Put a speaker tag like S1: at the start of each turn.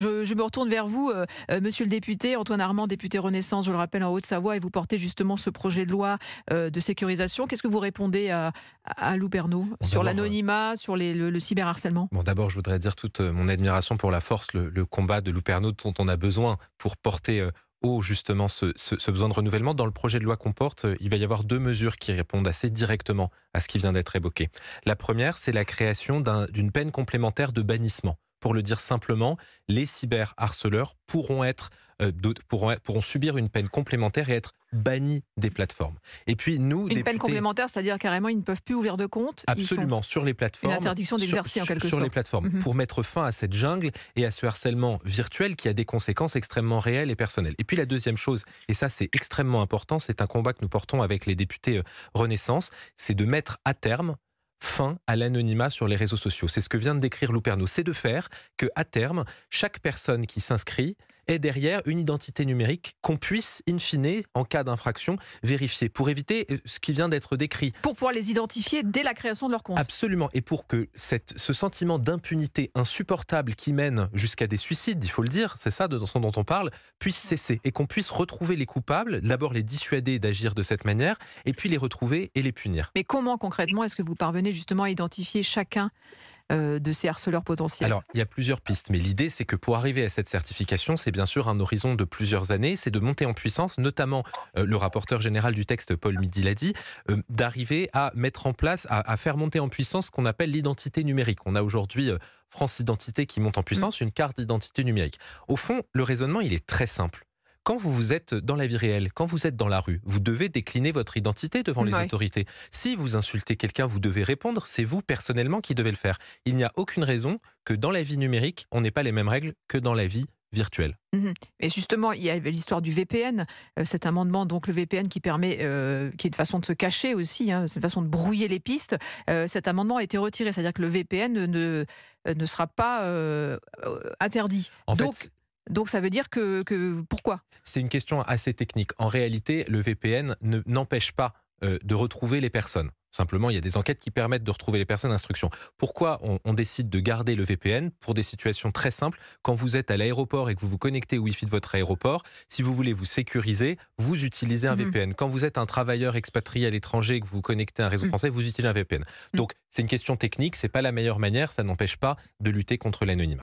S1: Je, me retourne vers vous, euh, euh, monsieur le député, Antoine Armand, député Renaissance, je le rappelle, en Haute-Savoie, et vous portez justement ce projet de loi euh, de sécurisation. Qu'est-ce que vous répondez à, à sur l'anonymat, sur le, cyberharcèlement
S2: Bon, d'abord, je voudrais dire toute mon admiration pour la force, le, combat de Lou dont on a besoin pour porter haut justement ce, besoin de renouvellement. Dans le projet de loi qu'on porte, il va y avoir deux mesures qui répondent assez directement à ce qui vient d'être évoqué. La première, c'est la création d'une peine complémentaire de bannissement pour le dire simplement, les cyberharceleurs pourront, être, euh, pourront, pourront subir une peine complémentaire et être bannis des plateformes. Et puis nous, une peine complémentaire,
S1: c'est-à-dire carrément ils ne peuvent plus ouvrir de compte. Absolument
S2: sur les plateformes. Une interdiction d'exercer en quelque sorte. Sur les plateformes mhm. pour mettre fin à cette jungle et à ce harcèlement virtuel qui a des conséquences extrêmement réelles et personnelles. Et puis la deuxième chose, et ça c'est extrêmement important, c'est un combat que nous portons avec les députés euh, Renaissance, c'est de mettre à terme fin à l'anonymat sur les réseaux sociaux. C'est ce que vient de décrire Louperneau, C'est de faire que, à terme, chaque personne qui s'inscrit et derrière une identité numérique qu'on puisse, in fine, en cas d'infraction, vérifier pour éviter euh, ce qui vient d'être décrit.
S1: Pour pouvoir les identifier dès la création de leur compte.
S2: Absolument. Et pour que cette, ce sentiment d'impunité insupportable qui mène jusqu'à des suicides, il faut le dire, c'est ça dont on parle, puisse cesser et qu'on puisse retrouver les coupables, d'abord les dissuader d'agir de cette manière, et puis les retrouver et les punir.
S1: Mais comment concrètement est-ce que vous parvenez justement à identifier chacun euh, de ces harceleurs potentiels Alors,
S2: il y a plusieurs pistes, mais l'idée, c'est que pour arriver à cette certification, c'est bien sûr un horizon de plusieurs années, c'est de monter en puissance, notamment euh, le rapporteur général du texte, Paul Midi, l'a dit, euh, d'arriver à mettre en place, à, faire monter en puissance ce qu'on appelle l'identité numérique. On a aujourd'hui France Identité qui monte en puissance, mm. une carte d'identité numérique. Au fond, le raisonnement, il est très simple quand vous êtes dans la vie réelle, quand vous êtes dans la rue, vous devez décliner votre identité devant les autorités. Si vous insultez quelqu'un, vous devez répondre. C'est vous personnellement qui devez le faire. Il n'y a aucune raison que dans la vie numérique, on n'ait pas les mêmes règles que dans la vie virtuelle.
S1: Mhm. Et justement, il y a l'histoire du VPN, euh, cet amendement, donc le VPN qui permet, euh, qui est une façon de se cacher aussi, hein, c'est une façon de brouiller les pistes. Euh, cet amendement a été retiré, c'est-à-dire que le VPN ne, ne sera pas interdit. En fait, donc ça veut dire que, pourquoi
S2: C'est une question assez technique. En réalité, le VPN n'empêche pas euh, de retrouver les personnes. Simplement, il y a des enquêtes qui permettent de retrouver les personnes d'instruction. Pourquoi on, décide de garder le VPN Pour des situations très simples. Quand vous êtes à l'aéroport et que vous vous connectez au Wi-Fi de votre aéroport, si vous voulez vous sécuriser, vous utilisez un mhm. VPN. Quand vous êtes un travailleur expatrié à l'étranger et que vous vous connectez à un réseau mhm. français, vous utilisez un VPN. Mhm. Donc, c'est une question technique, ce n'est pas la meilleure manière, ça n'empêche pas de lutter contre l'anonymat.